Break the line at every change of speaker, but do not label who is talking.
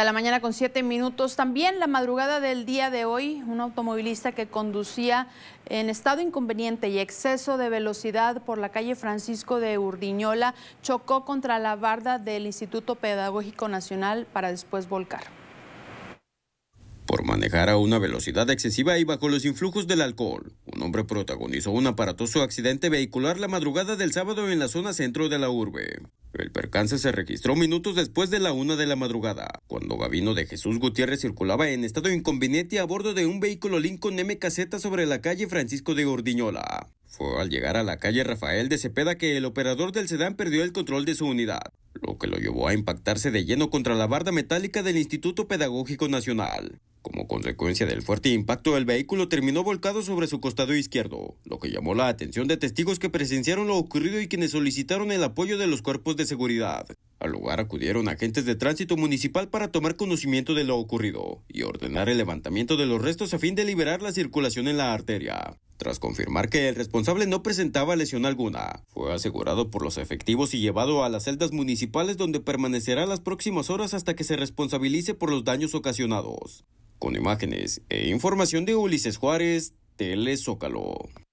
de la mañana con siete minutos. También la madrugada del día de hoy, un automovilista que conducía en estado inconveniente y exceso de velocidad por la calle Francisco de Urdiñola chocó contra la barda del Instituto Pedagógico Nacional para después volcar.
Por manejar a una velocidad excesiva y bajo los influjos del alcohol, un hombre protagonizó un aparatoso accidente vehicular la madrugada del sábado en la zona centro de la urbe. El percance se registró minutos después de la una de la madrugada, cuando Gavino de Jesús Gutiérrez circulaba en estado inconveniente a bordo de un vehículo Lincoln MKZ sobre la calle Francisco de Gordiñola. Fue al llegar a la calle Rafael de Cepeda que el operador del sedán perdió el control de su unidad, lo que lo llevó a impactarse de lleno contra la barda metálica del Instituto Pedagógico Nacional. Como consecuencia del fuerte impacto, el vehículo terminó volcado sobre su costado izquierdo, lo que llamó la atención de testigos que presenciaron lo ocurrido y quienes solicitaron el apoyo de los cuerpos de seguridad. Al lugar acudieron agentes de tránsito municipal para tomar conocimiento de lo ocurrido y ordenar el levantamiento de los restos a fin de liberar la circulación en la arteria. Tras confirmar que el responsable no presentaba lesión alguna, fue asegurado por los efectivos y llevado a las celdas municipales donde permanecerá las próximas horas hasta que se responsabilice por los daños ocasionados. Con imágenes e información de Ulises Juárez, Telezócalo.